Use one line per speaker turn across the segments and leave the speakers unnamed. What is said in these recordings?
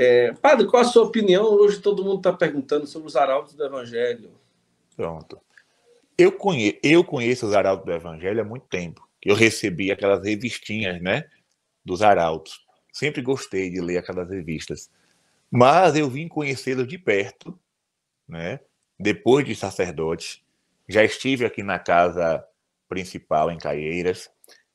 É, padre, qual a sua opinião? Hoje todo mundo está perguntando sobre os arautos do Evangelho. Pronto. Eu conheço, eu conheço os arautos do Evangelho há muito tempo. Eu recebi aquelas revistinhas, né? Dos arautos. Sempre gostei de ler aquelas revistas. Mas eu vim conhecê-los de perto, né? Depois de sacerdote. Já estive aqui na casa principal, em Caieiras.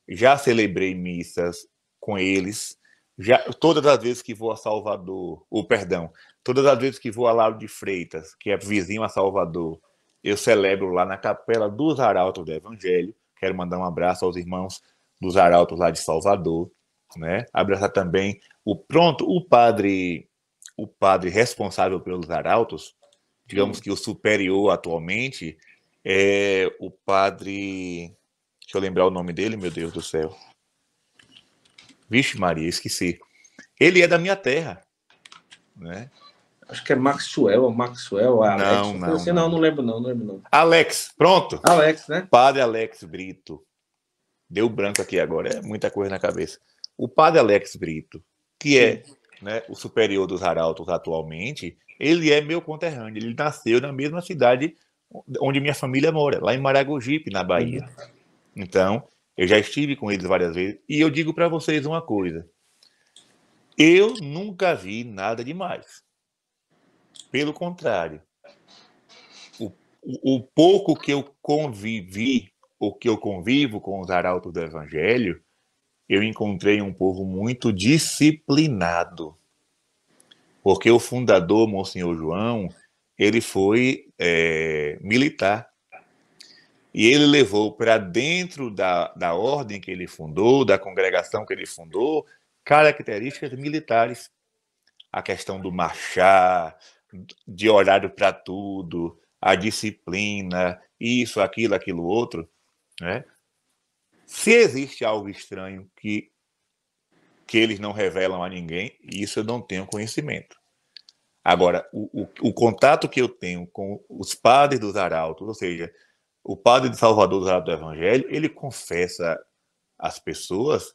Já celebrei missas com eles já, todas as vezes que vou a Salvador, o perdão, todas as vezes que vou a Lauro de Freitas, que é vizinho a Salvador, eu celebro lá na Capela dos Arautos do Evangelho. Quero mandar um abraço aos irmãos dos Arautos lá de Salvador, né? Abraçar também o pronto, o padre, o padre responsável pelos Arautos, digamos que o superior atualmente é o padre, deixa eu lembrar o nome dele, meu Deus do céu. Vixe, Maria, esqueci. Ele é da minha terra. Né? Acho que é Maxwell, Maxwell, Alex. Não, não, assim, não, não. não lembro não, não lembro não. Alex, pronto. Alex, né? Padre Alex Brito. Deu branco aqui agora, é muita coisa na cabeça. O padre Alex Brito, que é né, o superior dos Arautos atualmente, ele é meu conterrâneo. Ele nasceu na mesma cidade onde minha família mora, lá em Maragogipe, na Bahia. Uhum. Então, eu já estive com eles várias vezes e eu digo para vocês uma coisa. Eu nunca vi nada demais. Pelo contrário, o, o, o pouco que eu convivi, o que eu convivo com os arautos do Evangelho, eu encontrei um povo muito disciplinado. Porque o fundador, Monsenhor João, ele foi é, militar e ele levou para dentro da, da ordem que ele fundou, da congregação que ele fundou, características militares. A questão do marchar, de horário para tudo, a disciplina, isso, aquilo, aquilo outro. Né? Se existe algo estranho que, que eles não revelam a ninguém, isso eu não tenho conhecimento. Agora, o, o, o contato que eu tenho com os padres dos arautos, ou seja, o padre de Salvador do do Evangelho, ele confessa às pessoas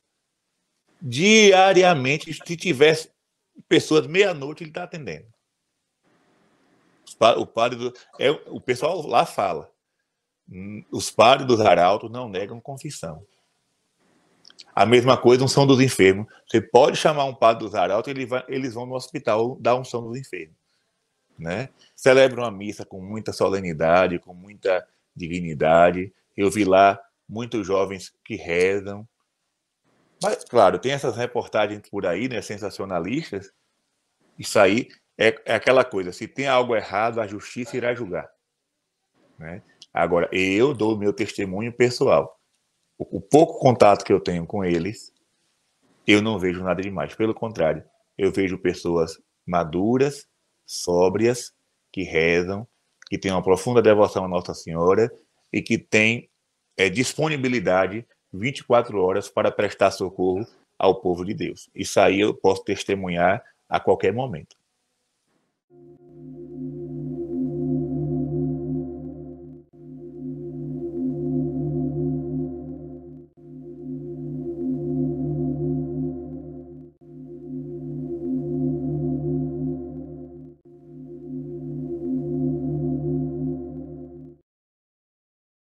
diariamente, se tivesse pessoas meia-noite, ele está atendendo. O padre do, é, o pessoal lá fala, hum, os padres dos arautos não negam confissão. A mesma coisa, unção dos enfermos. Você pode chamar um padre dos arautos, ele vai, eles vão no hospital dar unção dos enfermos. Né? Celebram a missa com muita solenidade, com muita dignidade. Eu vi lá muitos jovens que rezam. Mas, claro, tem essas reportagens por aí, né, sensacionalistas. Isso aí é, é aquela coisa: se tem algo errado, a justiça irá julgar. Né? Agora, eu dou meu testemunho pessoal. O, o pouco contato que eu tenho com eles, eu não vejo nada demais. Pelo contrário, eu vejo pessoas maduras, sóbrias, que rezam, que tem uma profunda devoção a Nossa Senhora e que tem é, disponibilidade 24 horas para prestar socorro ao povo de Deus. Isso aí eu posso testemunhar a qualquer momento.